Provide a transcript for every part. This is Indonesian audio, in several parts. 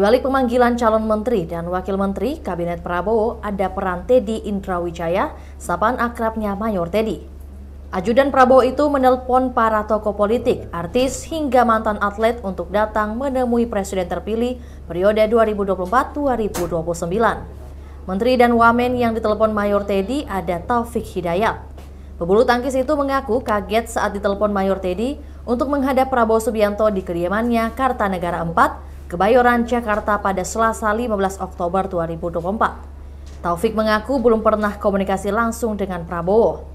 Di balik pemanggilan calon menteri dan wakil menteri, Kabinet Prabowo ada peran Teddy Indrawijaya, sapaan akrabnya Mayor Teddy. Ajudan Prabowo itu menelpon para tokoh politik, artis, hingga mantan atlet untuk datang menemui presiden terpilih periode 2024-2029. Menteri dan Wamen yang ditelepon Mayor Teddy ada Taufik Hidayat. Pebulu tangkis itu mengaku kaget saat ditelepon Mayor Teddy untuk menghadap Prabowo Subianto di kediamannya Kartanegara 4 Kebayoran, Jakarta pada Selasa 15 Oktober 2024. Taufik mengaku belum pernah komunikasi langsung dengan Prabowo.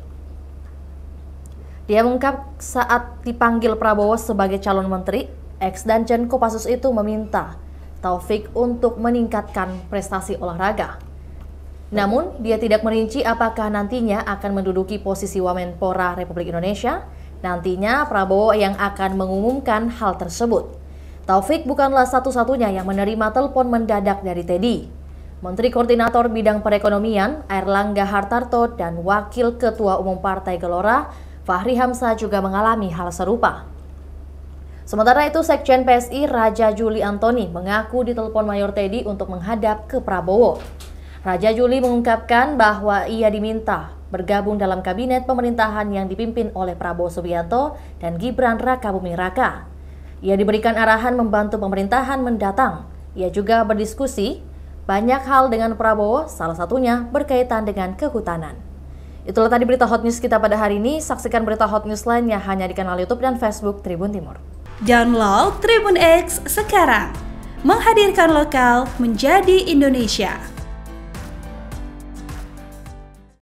Dia mengungkap saat dipanggil Prabowo sebagai calon menteri, ex dan Jen Kopassus itu meminta Taufik untuk meningkatkan prestasi olahraga. Namun, dia tidak merinci apakah nantinya akan menduduki posisi Wamenpora Republik Indonesia. Nantinya Prabowo yang akan mengumumkan hal tersebut. Taufik bukanlah satu-satunya yang menerima telepon mendadak dari Teddy. Menteri Koordinator Bidang Perekonomian Erlangga Hartarto dan Wakil Ketua Umum Partai Gelora Fahri Hamzah juga mengalami hal serupa. Sementara itu, Sekjen PSI Raja Juli Antoni mengaku ditelepon Mayor Teddy untuk menghadap ke Prabowo. Raja Juli mengungkapkan bahwa ia diminta bergabung dalam kabinet pemerintahan yang dipimpin oleh Prabowo Subianto dan Gibran Raka Bumi Raka. Ia diberikan arahan membantu pemerintahan mendatang. Ia juga berdiskusi banyak hal dengan Prabowo, salah satunya berkaitan dengan kehutanan. Itulah tadi berita hot news kita pada hari ini. Saksikan berita hot news lainnya hanya di kanal YouTube dan Facebook Tribun Timur. Download Tribun X sekarang. Menghadirkan lokal menjadi Indonesia.